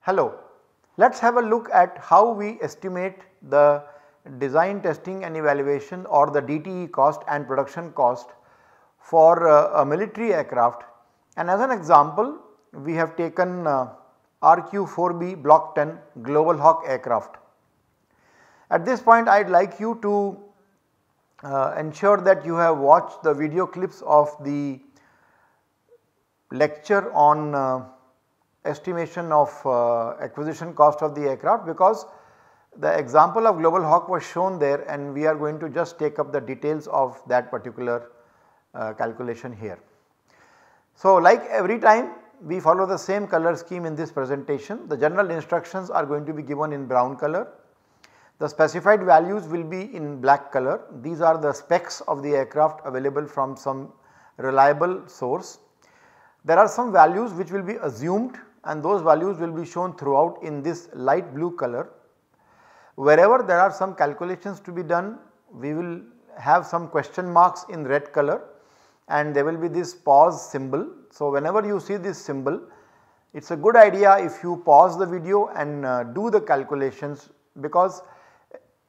Hello, let us have a look at how we estimate the design testing and evaluation or the DTE cost and production cost for uh, a military aircraft and as an example we have taken uh, RQ-4B Block 10 Global Hawk aircraft. At this point I would like you to uh, ensure that you have watched the video clips of the lecture on uh, estimation of uh, acquisition cost of the aircraft because the example of Global Hawk was shown there and we are going to just take up the details of that particular uh, calculation here. So like every time we follow the same color scheme in this presentation. The general instructions are going to be given in brown color. The specified values will be in black color. These are the specs of the aircraft available from some reliable source. There are some values which will be assumed and those values will be shown throughout in this light blue color. Wherever there are some calculations to be done, we will have some question marks in red color and there will be this pause symbol so, whenever you see this symbol it is a good idea if you pause the video and uh, do the calculations because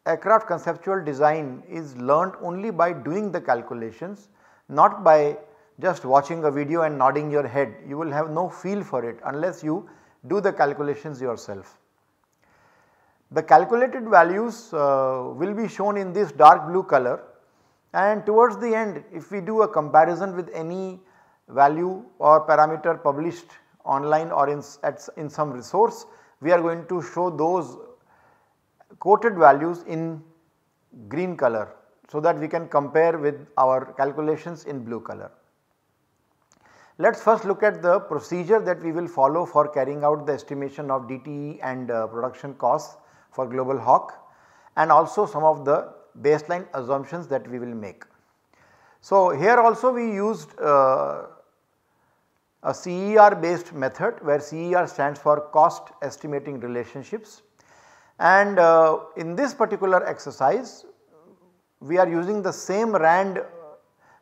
aircraft conceptual design is learned only by doing the calculations not by just watching a video and nodding your head you will have no feel for it unless you do the calculations yourself. The calculated values uh, will be shown in this dark blue color and towards the end if we do a comparison with any value or parameter published online or in, at, in some resource, we are going to show those quoted values in green color so that we can compare with our calculations in blue color. Let us first look at the procedure that we will follow for carrying out the estimation of DTE and uh, production costs for global hawk and also some of the baseline assumptions that we will make. So, here also we used uh, a CER based method where CER stands for cost estimating relationships. And uh, in this particular exercise we are using the same RAND uh,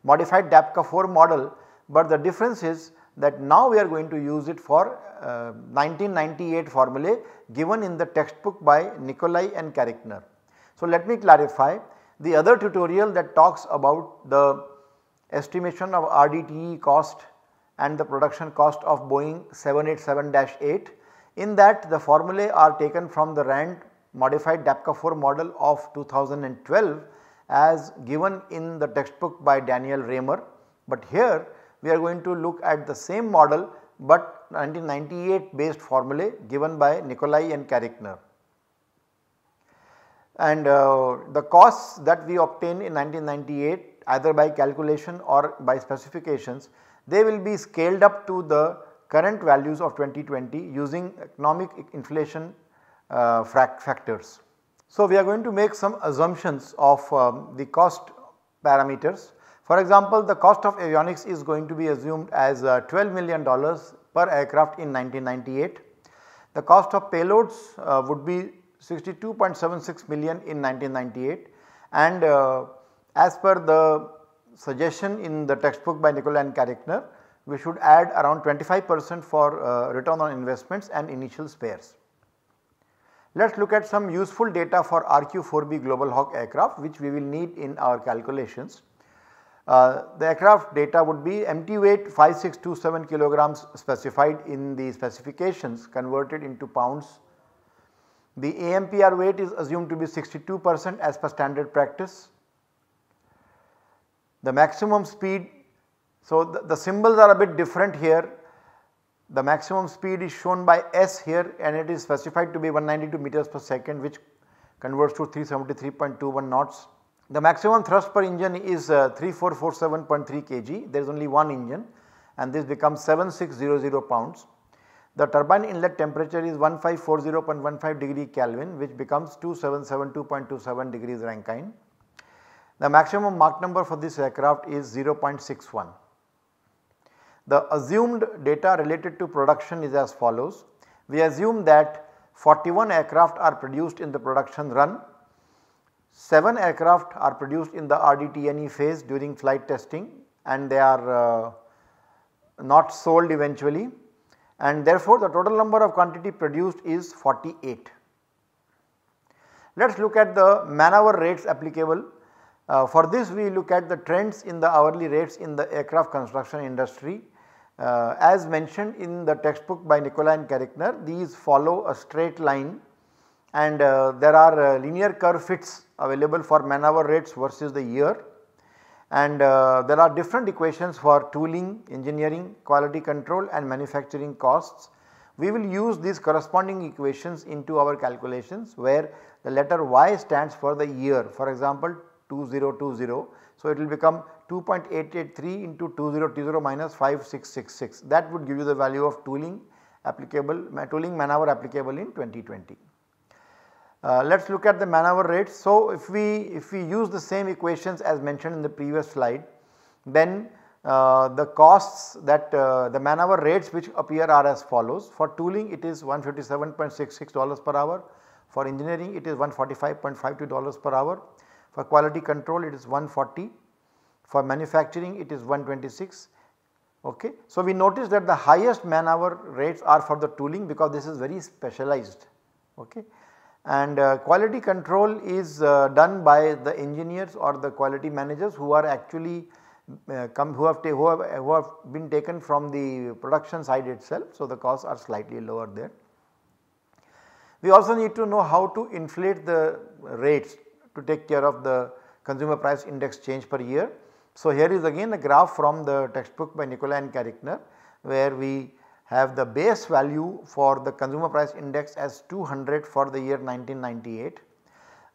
modified DAPCA4 model but the difference is that now we are going to use it for uh, 1998 formulae given in the textbook by Nikolai and Karikner. So, let me clarify the other tutorial that talks about the estimation of RDTE cost and the production cost of Boeing 787-8. In that the formulae are taken from the RAND modified DAPCA 4 model of 2012 as given in the textbook by Daniel Raymer. But here we are going to look at the same model but 1998 based formulae given by Nikolai and Karikner. And uh, the costs that we obtain in 1998 either by calculation or by specifications they will be scaled up to the current values of 2020 using economic inflation uh, factors. So, we are going to make some assumptions of um, the cost parameters. For example, the cost of avionics is going to be assumed as uh, 12 million dollars per aircraft in 1998. The cost of payloads uh, would be 62.76 million in 1998 and uh, as per the suggestion in the textbook by Nicola and Karikner, we should add around 25 percent for uh, return on investments and initial spares. Let us look at some useful data for RQ-4B Global Hawk aircraft which we will need in our calculations. Uh, the aircraft data would be empty weight 5627 kilograms specified in the specifications converted into pounds. The AMPR weight is assumed to be 62 percent as per standard practice the maximum speed. So, the, the symbols are a bit different here the maximum speed is shown by s here and it is specified to be 192 meters per second which converts to 373.21 knots. The maximum thrust per engine is uh, 3447.3 kg there is only one engine and this becomes 7600 pounds. The turbine inlet temperature is 1540.15 degree Kelvin which becomes 2772.27 degrees Rankine. The maximum Mach number for this aircraft is 0.61. The assumed data related to production is as follows. We assume that 41 aircraft are produced in the production run, 7 aircraft are produced in the RDTNE phase during flight testing and they are uh, not sold eventually and therefore the total number of quantity produced is 48. Let us look at the man hour rates applicable uh, for this we look at the trends in the hourly rates in the aircraft construction industry. Uh, as mentioned in the textbook by Nicola and Karikner, these follow a straight line and uh, there are uh, linear curve fits available for man hour rates versus the year and uh, there are different equations for tooling, engineering, quality control and manufacturing costs. We will use these corresponding equations into our calculations where the letter y stands for the year. For example, 2020. So, it will become 2.883 into 2020 minus 5666 that would give you the value of tooling applicable tooling man hour applicable in 2020. Uh, let us look at the man hour rates. So, if we if we use the same equations as mentioned in the previous slide then uh, the costs that uh, the man hour rates which appear are as follows. For tooling it is 157.66 dollars per hour, for engineering it is 145.52 dollars per hour, for quality control it is 140, for manufacturing it is 126. Okay. So, we notice that the highest man hour rates are for the tooling because this is very specialized. Okay. And uh, quality control is uh, done by the engineers or the quality managers who are actually uh, come who have, who have, who have been taken from the production side itself. So, the costs are slightly lower there. We also need to know how to inflate the rates to take care of the consumer price index change per year. So, here is again a graph from the textbook by Nicola and Karikner where we have the base value for the consumer price index as 200 for the year 1998.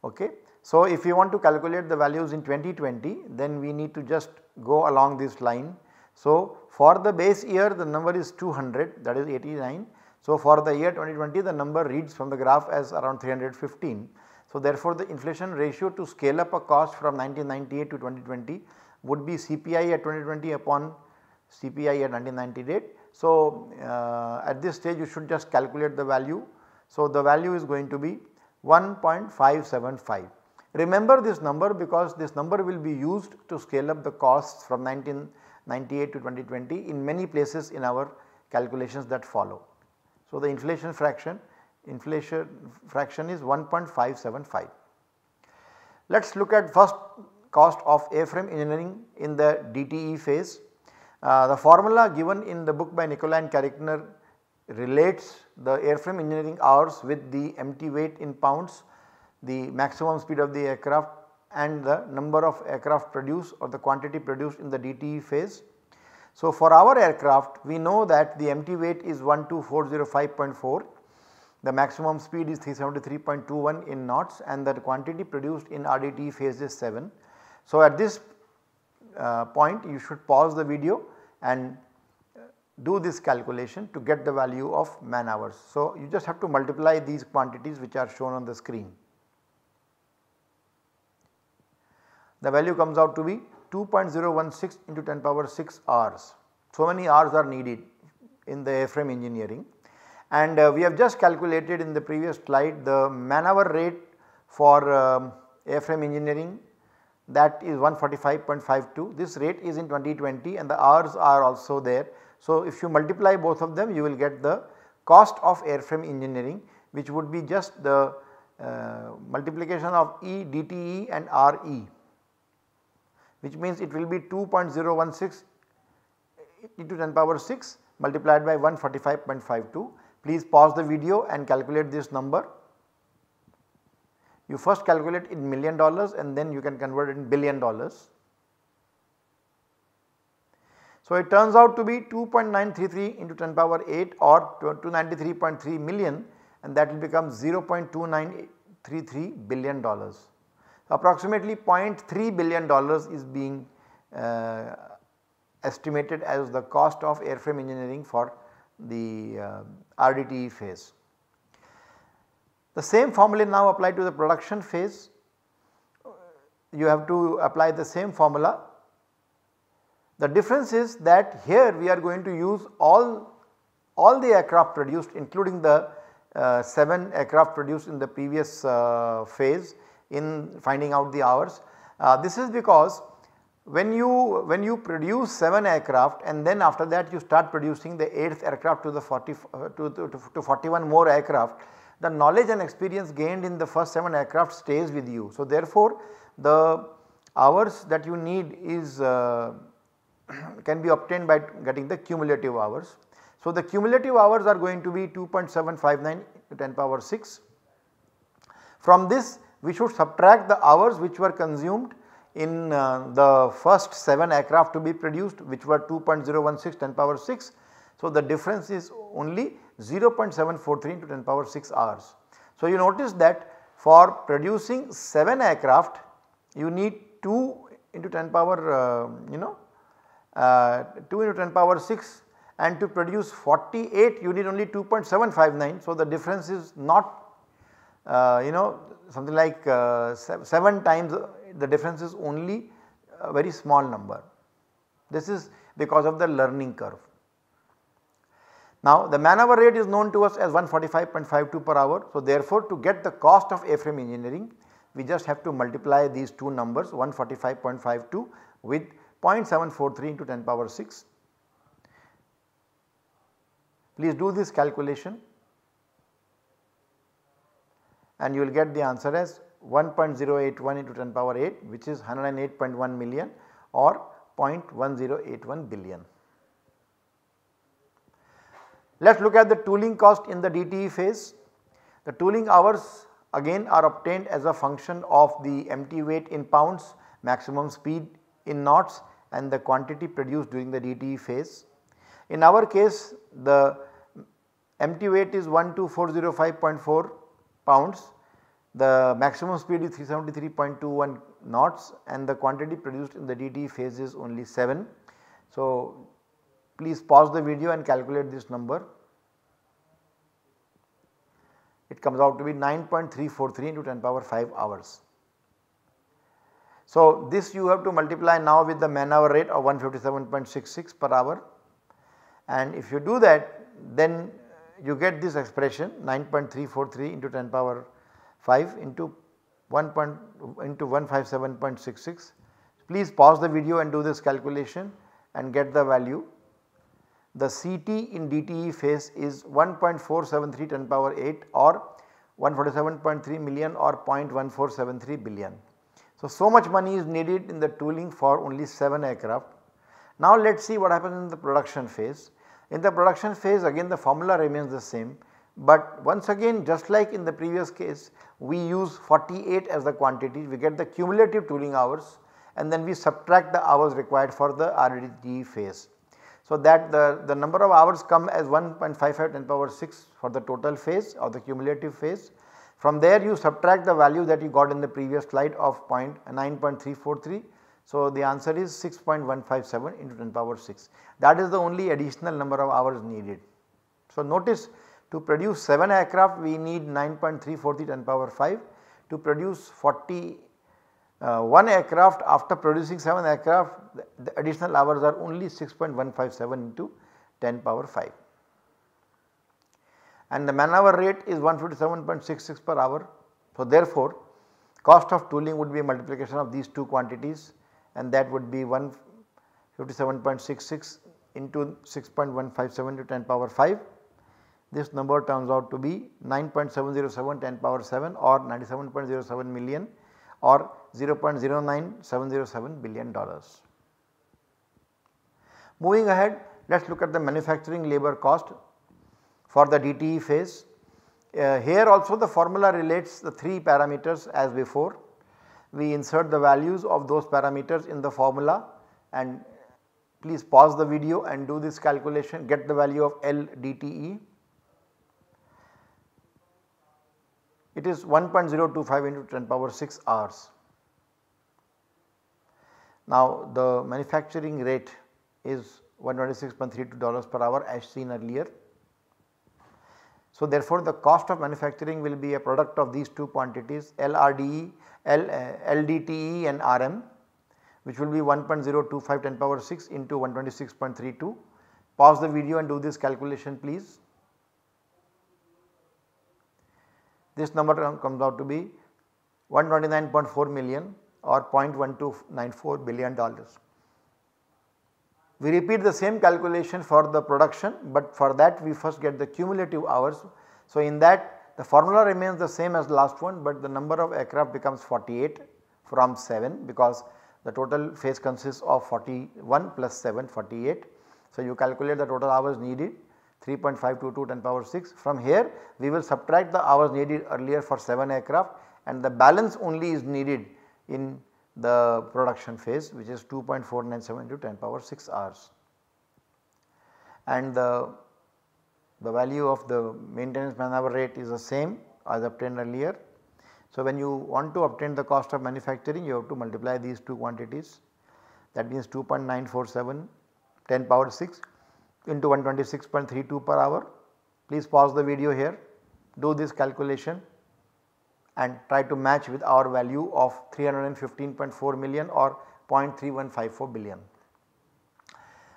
Okay. So, if you want to calculate the values in 2020 then we need to just go along this line. So, for the base year the number is 200 that is 89. So, for the year 2020 the number reads from the graph as around 315. So, therefore, the inflation ratio to scale up a cost from 1998 to 2020 would be CPI at 2020 upon CPI at 1998. So, uh, at this stage you should just calculate the value. So, the value is going to be 1.575. Remember this number because this number will be used to scale up the costs from 1998 to 2020 in many places in our calculations that follow. So, the inflation fraction inflation fraction is 1.575. Let us look at first cost of A-frame engineering in the DTE phase. Uh, the formula given in the book by Nicolai and Karikner relates the airframe engineering hours with the empty weight in pounds, the maximum speed of the aircraft and the number of aircraft produced or the quantity produced in the DTE phase. So, for our aircraft we know that the empty weight is 12405.4 the maximum speed is 373.21 in knots and the quantity produced in RDT phase is 7. So, at this uh, point you should pause the video and uh, do this calculation to get the value of man hours. So, you just have to multiply these quantities which are shown on the screen. The value comes out to be 2.016 into 10 power 6 hours. So many hours are needed in the airframe engineering and uh, we have just calculated in the previous slide the man hour rate for um, airframe engineering that is 145.52 this rate is in 2020 and the hours are also there. So, if you multiply both of them you will get the cost of airframe engineering which would be just the uh, multiplication of E DTE and RE which means it will be 2.016 into 10 power 6 multiplied by 145.52 Please pause the video and calculate this number. You first calculate in million dollars and then you can convert it in billion dollars. So it turns out to be 2.933 into 10 power 8 or 293.3 million and that will become 0.2933 billion dollars. Approximately 0.3 billion dollars is being uh, estimated as the cost of airframe engineering for the uh, RDTE phase. The same formula now applied to the production phase, you have to apply the same formula. The difference is that here we are going to use all, all the aircraft produced including the uh, 7 aircraft produced in the previous uh, phase in finding out the hours. Uh, this is because when you when you produce 7 aircraft and then after that you start producing the 8th aircraft to the 40 uh, to, to, to 41 more aircraft the knowledge and experience gained in the first 7 aircraft stays with you. So therefore the hours that you need is uh, can be obtained by getting the cumulative hours. So the cumulative hours are going to be 2.759 to 10 power 6. From this we should subtract the hours which were consumed in uh, the first 7 aircraft to be produced which were 2.016 10 power 6. So, the difference is only 0.743 into 10 power 6 hours. So, you notice that for producing 7 aircraft you need 2 into 10 power uh, you know uh, 2 into 10 power 6 and to produce 48 you need only 2.759. So, the difference is not uh, you know something like uh, 7 times the difference is only a very small number. This is because of the learning curve. Now the man hour rate is known to us as 145.52 per hour. So therefore to get the cost of A-frame engineering we just have to multiply these two numbers 145.52 with 0.743 into 10 power 6. Please do this calculation and you will get the answer as 1.081 into 10 power 8 which is 108.1 million or 0.1081 billion. Let us look at the tooling cost in the DTE phase. The tooling hours again are obtained as a function of the empty weight in pounds, maximum speed in knots and the quantity produced during the DTE phase. In our case the empty weight is 12405.4 pounds the maximum speed is 373.21 knots and the quantity produced in the DT phase is only 7. So, please pause the video and calculate this number. It comes out to be 9.343 into 10 power 5 hours. So, this you have to multiply now with the man hour rate of 157.66 per hour and if you do that then you get this expression 9.343 into 10 power 5 into 1 point, into 157.66. Please pause the video and do this calculation and get the value. The CT in DTE phase is 1.473 10 power 8 or 147.3 million or 0.1473 billion. So, so much money is needed in the tooling for only 7 aircraft. Now, let us see what happens in the production phase. In the production phase again the formula remains the same but once again just like in the previous case we use 48 as the quantity we get the cumulative tooling hours and then we subtract the hours required for the RDG phase. So that the, the number of hours come as 1.55 10 power 6 for the total phase or the cumulative phase. From there you subtract the value that you got in the previous slide of 9.343. So the answer is 6.157 into 10 power 6 that is the only additional number of hours needed. So notice to produce 7 aircraft we need 9.343 10 power 5. To produce 41 uh, aircraft after producing 7 aircraft the, the additional hours are only 6.157 into 10 power 5 and the man hour rate is 157.66 per hour. So, therefore, cost of tooling would be a multiplication of these two quantities and that would be 157.66 into 6.157 to 10 power 5 this number turns out to be 9.707 10 power 7 or 97.07 million or 0.09707 billion dollars. Moving ahead let us look at the manufacturing labor cost for the DTE phase. Uh, here also the formula relates the 3 parameters as before. We insert the values of those parameters in the formula and please pause the video and do this calculation get the value of L DTE. it is 1.025 into 10 power 6 hours. Now the manufacturing rate is 126.32 dollars per hour as seen earlier. So therefore the cost of manufacturing will be a product of these two quantities LRDE, L, uh, LDTE and RM which will be 1.025 10 power 6 into 126.32. Pause the video and do this calculation please. This number comes out to be 129.4 million or 0.1294 billion dollars. We repeat the same calculation for the production but for that we first get the cumulative hours. So in that the formula remains the same as last one but the number of aircraft becomes 48 from 7 because the total phase consists of 41 plus 7 48. So you calculate the total hours needed 3.522 10 power 6. From here we will subtract the hours needed earlier for 7 aircraft and the balance only is needed in the production phase which is 2.497 to 10 power 6 hours. And the, the value of the maintenance man hour rate is the same as obtained earlier. So, when you want to obtain the cost of manufacturing you have to multiply these two quantities that means 2.947 10 power 6 into 126.32 per hour. Please pause the video here, do this calculation and try to match with our value of 315.4 million or 0.3154 billion.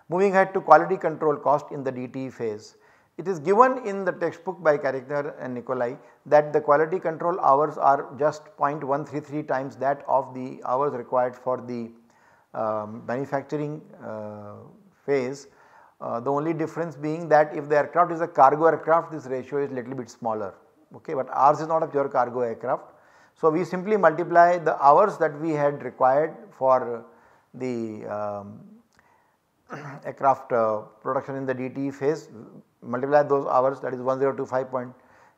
Moving ahead to quality control cost in the DTE phase. It is given in the textbook by Karikner and Nikolai that the quality control hours are just 0.133 times that of the hours required for the um, manufacturing uh, phase uh, the only difference being that if the aircraft is a cargo aircraft this ratio is little bit smaller okay but ours is not a pure cargo aircraft. So we simply multiply the hours that we had required for the um, aircraft uh, production in the DTE phase multiply those hours that is 1025 point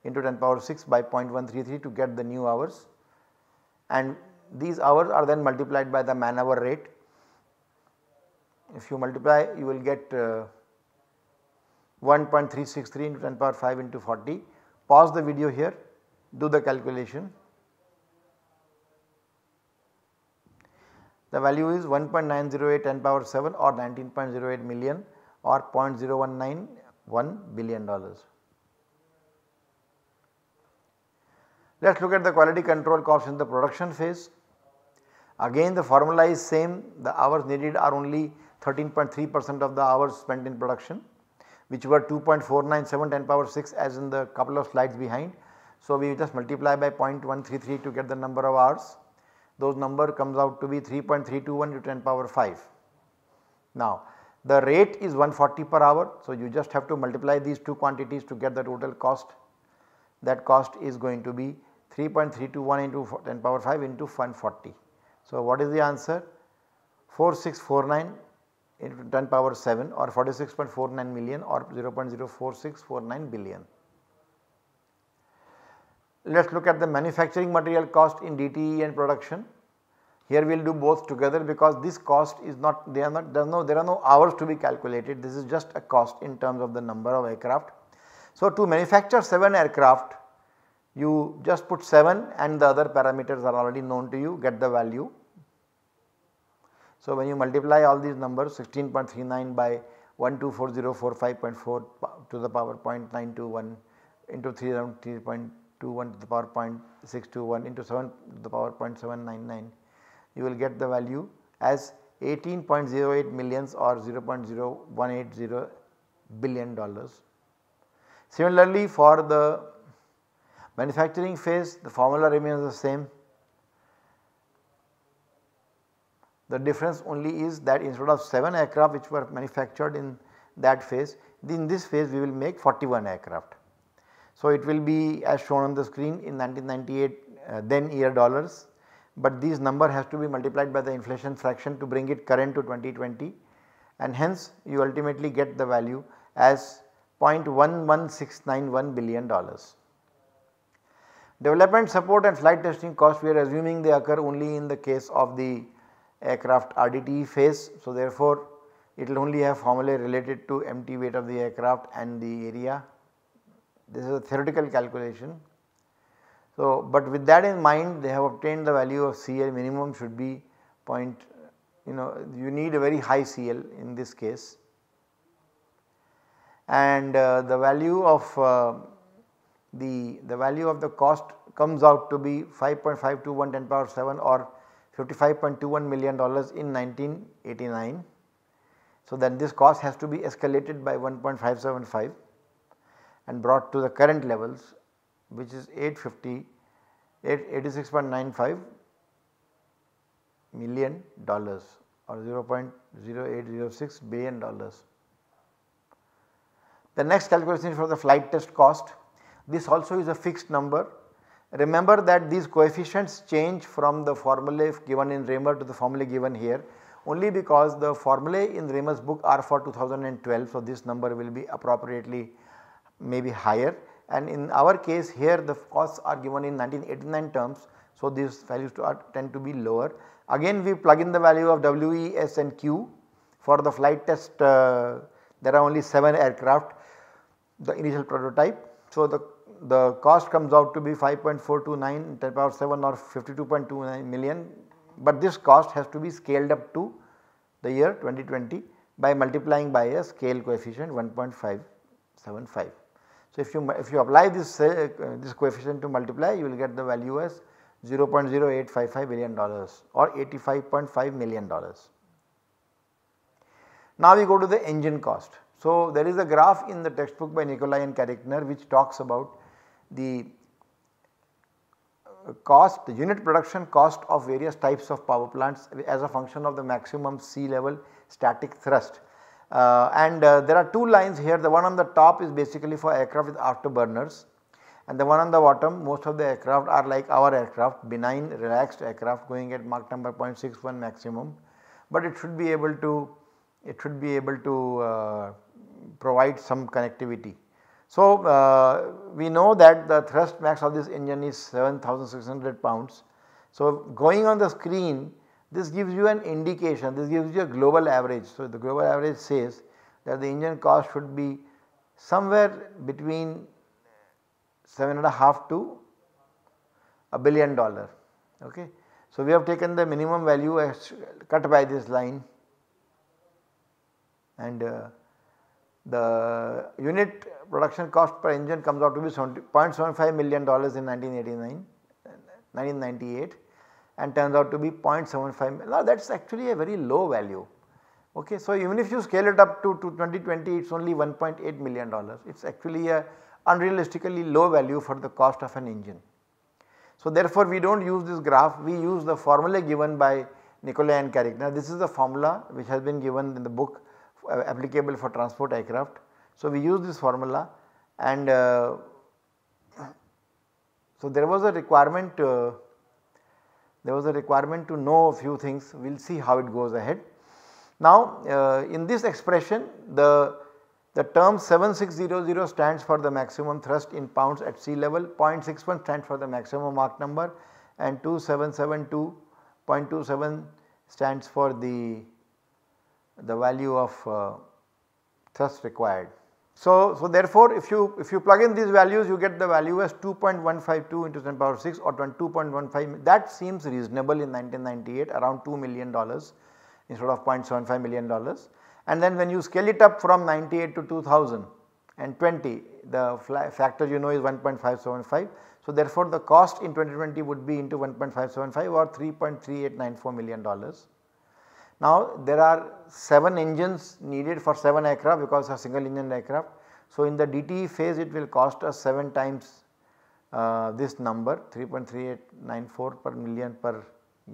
into 10 power 6 by 0.133 to get the new hours and these hours are then multiplied by the man hour rate if you multiply you will get uh, 1.363 into 10 power 5 into 40. Pause the video here, do the calculation. The value is 1.908 10 power 7 or 19.08 million or 0.0191 billion dollars. Let us look at the quality control costs in the production phase. Again the formula is same, the hours needed are only 13.3 percent of the hours spent in production which were 2.497 10 power 6 as in the couple of slides behind. So, we just multiply by 0.133 to get the number of hours those number comes out to be 3.321 to 10 power 5. Now, the rate is 140 per hour. So, you just have to multiply these two quantities to get the total cost that cost is going to be 3.321 into 10 power 5 into 140. So, what is the answer? 4649 into 10 power 7 or 46.49 million or 0.04649 billion. Let us look at the manufacturing material cost in DTE and production. Here we will do both together because this cost is not, they are not, there are no, there are no hours to be calculated. This is just a cost in terms of the number of aircraft. So to manufacture 7 aircraft, you just put 7 and the other parameters are already known to you, get the value so, when you multiply all these numbers 16.39 by 124045.4 to the power 0.921 into 3.21 to the power 0.621 into 7 to the power 0.799 you will get the value as 18.08 millions or 0.0180 billion dollars. Similarly for the manufacturing phase the formula remains the same The difference only is that instead of 7 aircraft which were manufactured in that phase, in this phase we will make 41 aircraft. So it will be as shown on the screen in 1998 uh, then year dollars, but this number has to be multiplied by the inflation fraction to bring it current to 2020 and hence you ultimately get the value as 0.11691 billion dollars. Development support and flight testing cost. we are assuming they occur only in the case of the aircraft RDTE phase. So, therefore, it will only have formulae related to empty weight of the aircraft and the area. This is a theoretical calculation. So, but with that in mind they have obtained the value of CL minimum should be point you know you need a very high CL in this case and uh, the value of uh, the, the value of the cost comes out to be 5.5 to 1 10 power 7 or $55.21 million in 1989. So, then this cost has to be escalated by 1.575 and brought to the current levels which is 850 86.95 million dollars or 0.0806 billion dollars. The next calculation is for the flight test cost. This also is a fixed number Remember that these coefficients change from the formulae given in Raymer to the formulae given here only because the formulae in Raymer's book are for 2012. So, this number will be appropriately maybe higher and in our case here the costs are given in 1989 terms. So, these values to are, tend to be lower. Again we plug in the value of W, E, S and Q for the flight test uh, there are only 7 aircraft the initial prototype. So, the the cost comes out to be 5.429 10 power 7 or 52.29 million but this cost has to be scaled up to the year 2020 by multiplying by a scale coefficient 1.575. So, if you if you apply this uh, this coefficient to multiply you will get the value as 0.0855 billion dollars or 85.5 million dollars. Now, we go to the engine cost. So, there is a graph in the textbook by Nicolai and Karikner which talks about the uh, cost the unit production cost of various types of power plants as a function of the maximum sea level static thrust. Uh, and uh, there are two lines here the one on the top is basically for aircraft with afterburners and the one on the bottom most of the aircraft are like our aircraft benign relaxed aircraft going at Mach number 0.61 maximum but it should be able to it should be able to uh, provide some connectivity so, uh, we know that the thrust max of this engine is 7600 pounds. So, going on the screen this gives you an indication this gives you a global average. So, the global average says that the engine cost should be somewhere between 7.5 to a billion dollar. Okay. So, we have taken the minimum value as cut by this line and uh, the unit production cost per engine comes out to be 0.75 million dollars in 1989, 1998 and turns out to be 0.75 now that is actually a very low value. Okay. So, even if you scale it up to, to 2020 it is only 1.8 million dollars it is actually a unrealistically low value for the cost of an engine. So, therefore, we do not use this graph we use the formula given by Nicolai and Carrick. Now, this is the formula which has been given in the book uh, applicable for transport aircraft. So, we use this formula and uh, so there was a requirement uh, there was a requirement to know a few things we will see how it goes ahead. Now uh, in this expression the, the term 7600 stands for the maximum thrust in pounds at sea level 0.61 stands for the maximum Mach number and 2772.27 stands for the the value of uh, thrust required. So, so therefore, if you if you plug in these values you get the value as 2.152 into 10 power 6 or 2.15 that seems reasonable in 1998 around 2 million dollars instead of 0.75 million dollars and then when you scale it up from 98 to 2020 the factor you know is 1.575. So, therefore, the cost in 2020 would be into 1.575 or 3.3894 million dollars now there are 7 engines needed for 7 aircraft because of single engine aircraft. So in the DTE phase it will cost us 7 times uh, this number 3.3894 per million per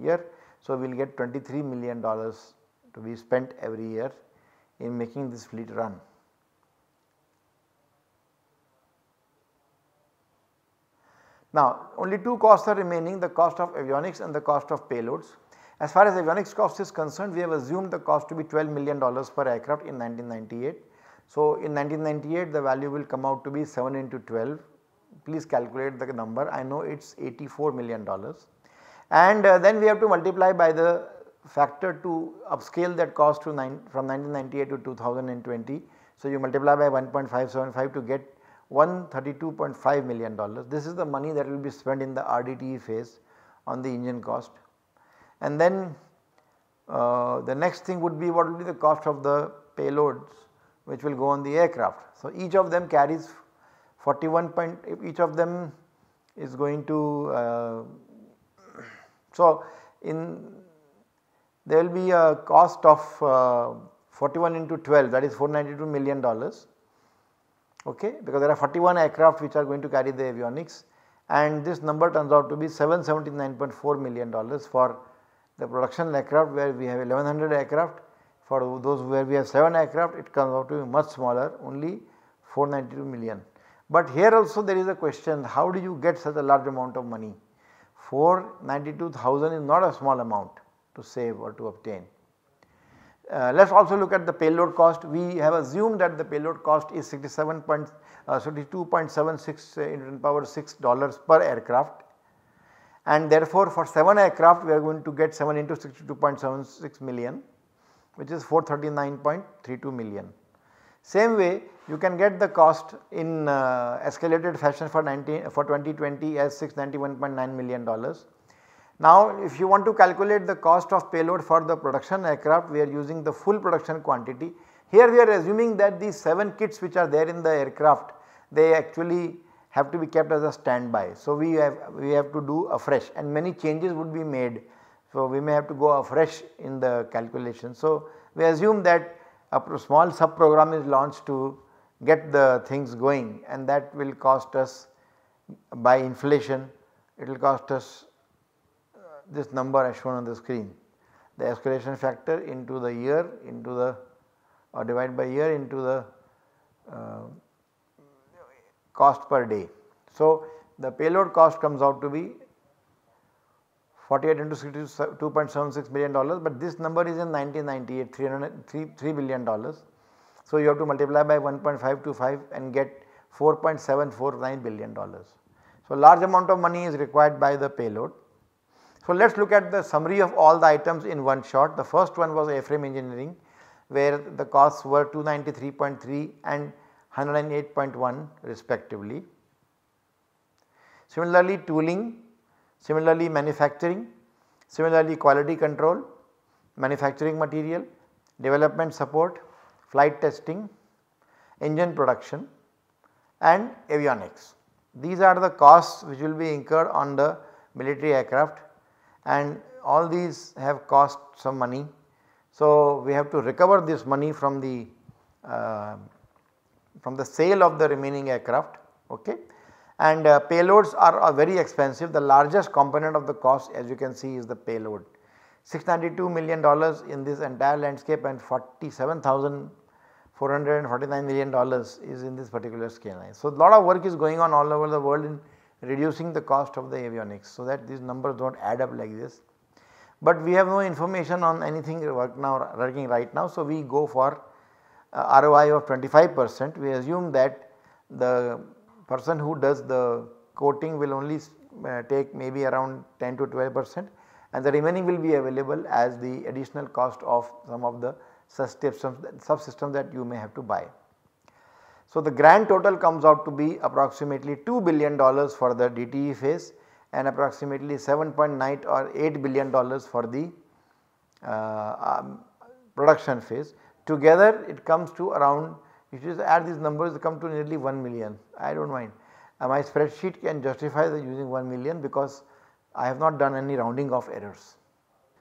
year. So we will get 23 million dollars to be spent every year in making this fleet run. Now only two costs are remaining the cost of avionics and the cost of payloads. As far as avionics cost is concerned, we have assumed the cost to be 12 million dollars per aircraft in 1998. So, in 1998 the value will come out to be 7 into 12, please calculate the number, I know it is 84 million dollars. And uh, then we have to multiply by the factor to upscale that cost to nine, from 1998 to 2020. So, you multiply by 1.575 to get 132.5 million dollars. This is the money that will be spent in the RDTE phase on the engine cost and then uh, the next thing would be what will be the cost of the payloads which will go on the aircraft. So each of them carries 41 point each of them is going to uh, so in there will be a cost of uh, 41 into 12 that is 492 million dollars okay because there are 41 aircraft which are going to carry the avionics and this number turns out to be 779.4 million dollars for the production aircraft where we have 1100 aircraft for those where we have 7 aircraft it comes out to be much smaller only 492 million. But here also there is a question how do you get such a large amount of money 492,000 is not a small amount to save or to obtain. Uh, let us also look at the payload cost. We have assumed that the payload cost is 67 point, uh, 62.76 uh, power 6 dollars per aircraft and therefore for 7 aircraft we are going to get 7 into 62.76 million which is 439.32 million. Same way you can get the cost in uh, escalated fashion for, 19, for 2020 as 691.9 million dollars. Now if you want to calculate the cost of payload for the production aircraft we are using the full production quantity. Here we are assuming that these 7 kits which are there in the aircraft they actually have to be kept as a standby. So, we have we have to do afresh and many changes would be made. So, we may have to go afresh in the calculation. So, we assume that a small sub program is launched to get the things going and that will cost us by inflation it will cost us uh, this number as shown on the screen. The escalation factor into the year into the or divided by year into the uh, cost per day. So, the payload cost comes out to be 48 into 2.76 million dollars, but this number is in 1998 300, 3, 3 billion dollars. So, you have to multiply by 1.525 and get 4.749 billion dollars. So, large amount of money is required by the payload. So, let us look at the summary of all the items in one shot. The first one was airframe engineering where the costs were 293.3 and 108.1 respectively. Similarly tooling, similarly manufacturing, similarly quality control, manufacturing material, development support, flight testing, engine production and avionics. These are the costs which will be incurred on the military aircraft and all these have cost some money. So, we have to recover this money from the uh, from the sale of the remaining aircraft okay and uh, payloads are, are, very expensive the largest component of the cost as you can see is the payload 692 million dollars in this entire landscape and 47,449 million dollars is in this particular scale line. So, lot of work is going on all over the world in reducing the cost of the avionics so that these numbers do not add up like this. But we have no information on anything work now, working right now. So, we go for uh, ROI of 25 percent we assume that the person who does the coating will only uh, take maybe around 10 to 12 percent and the remaining will be available as the additional cost of some of the subsystems, subsystems that you may have to buy. So, the grand total comes out to be approximately 2 billion dollars for the DTE phase and approximately 7.9 or 8 billion dollars for the uh, um, production phase Together it comes to around if you just add these numbers it comes to nearly 1 million I do not mind. Uh, my spreadsheet can justify the using 1 million because I have not done any rounding of errors.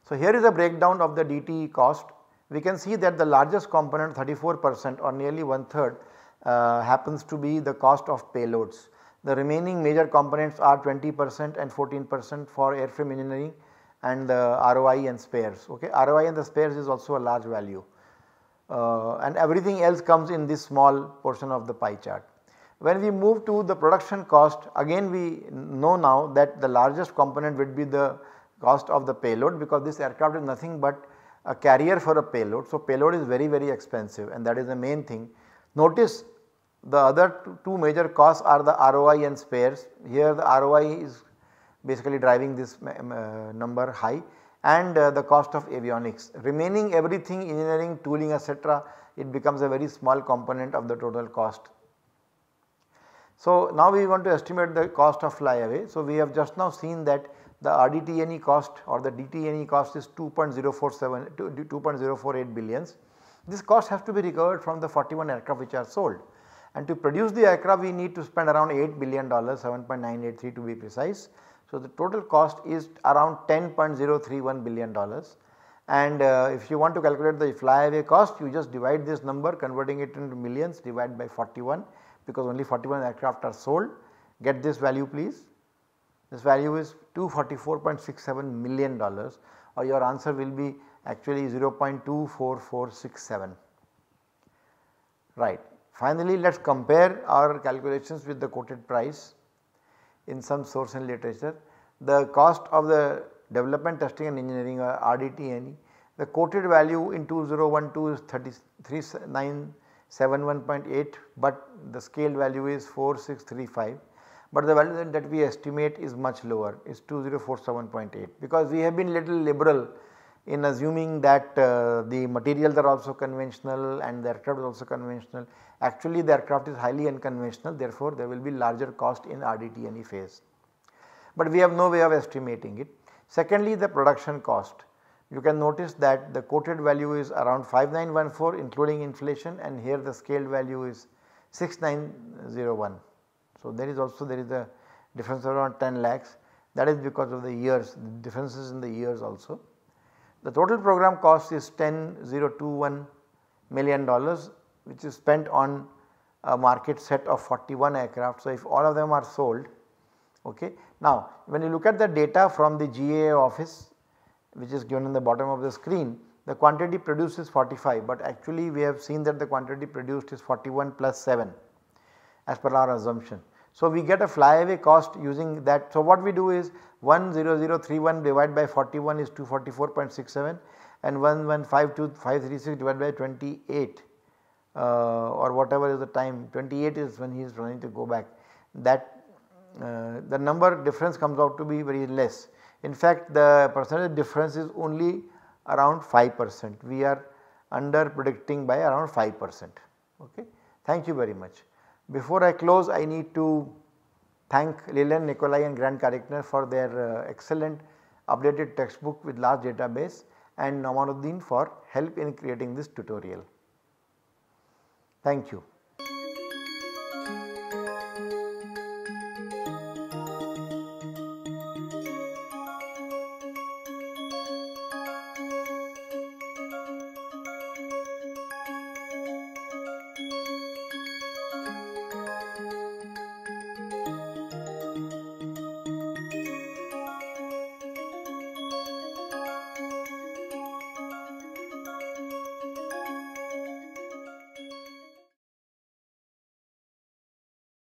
So here is a breakdown of the DTE cost. We can see that the largest component 34 percent or nearly one third uh, happens to be the cost of payloads. The remaining major components are 20 percent and 14 percent for airframe engineering and the uh, ROI and spares. Okay, ROI and the spares is also a large value. Uh, and everything else comes in this small portion of the pie chart. When we move to the production cost again we know now that the largest component would be the cost of the payload because this aircraft is nothing but a carrier for a payload. So, payload is very very expensive and that is the main thing. Notice the other two major costs are the ROI and spares. Here the ROI is basically driving this uh, number high and uh, the cost of avionics. Remaining everything engineering, tooling etc. it becomes a very small component of the total cost. So, now we want to estimate the cost of flyaway. So, we have just now seen that the RDTNE cost or the DTNE cost is 2.047 2.048 billions. This cost has to be recovered from the 41 aircraft which are sold and to produce the aircraft we need to spend around 8 billion dollars 7.983 to be precise so, the total cost is around 10.031 billion dollars and uh, if you want to calculate the flyaway cost you just divide this number converting it into millions divide by 41 because only 41 aircraft are sold get this value please this value is 244.67 million dollars or your answer will be actually 0.24467 right. Finally, let us compare our calculations with the quoted price in some source and literature. The cost of the development testing and engineering or RDT&E, the quoted value in 2012 is 33971.8 but the scale value is 4635 but the value that we estimate is much lower is 2047.8 because we have been little liberal in assuming that uh, the materials are also conventional and the aircraft is also conventional. Actually the aircraft is highly unconventional therefore there will be larger cost in RDT&E phase. But we have no way of estimating it. Secondly the production cost. You can notice that the quoted value is around 5914 including inflation and here the scaled value is 6901. So there is also there is a difference around 10 lakhs that is because of the years the differences in the years also. The total program cost is 10021 million dollars which is spent on a market set of 41 aircraft. So, if all of them are sold okay. Now, when you look at the data from the GAA office which is given in the bottom of the screen the quantity produced is 45 but actually we have seen that the quantity produced is 41 plus 7 as per our assumption. So, we get a flyaway cost using that. So, what we do is 10031 divided by 41 is 244.67 and 1152536 divided by 28 uh, or whatever is the time 28 is when he is planning to go back that uh, the number difference comes out to be very less. In fact, the percentage difference is only around 5 percent. We are under predicting by around 5 percent. Okay. Thank you very much. Before I close I need to thank Leland, Nikolai and Grant Karikner for their uh, excellent updated textbook with large database and Nomanuddin for help in creating this tutorial. Thank you.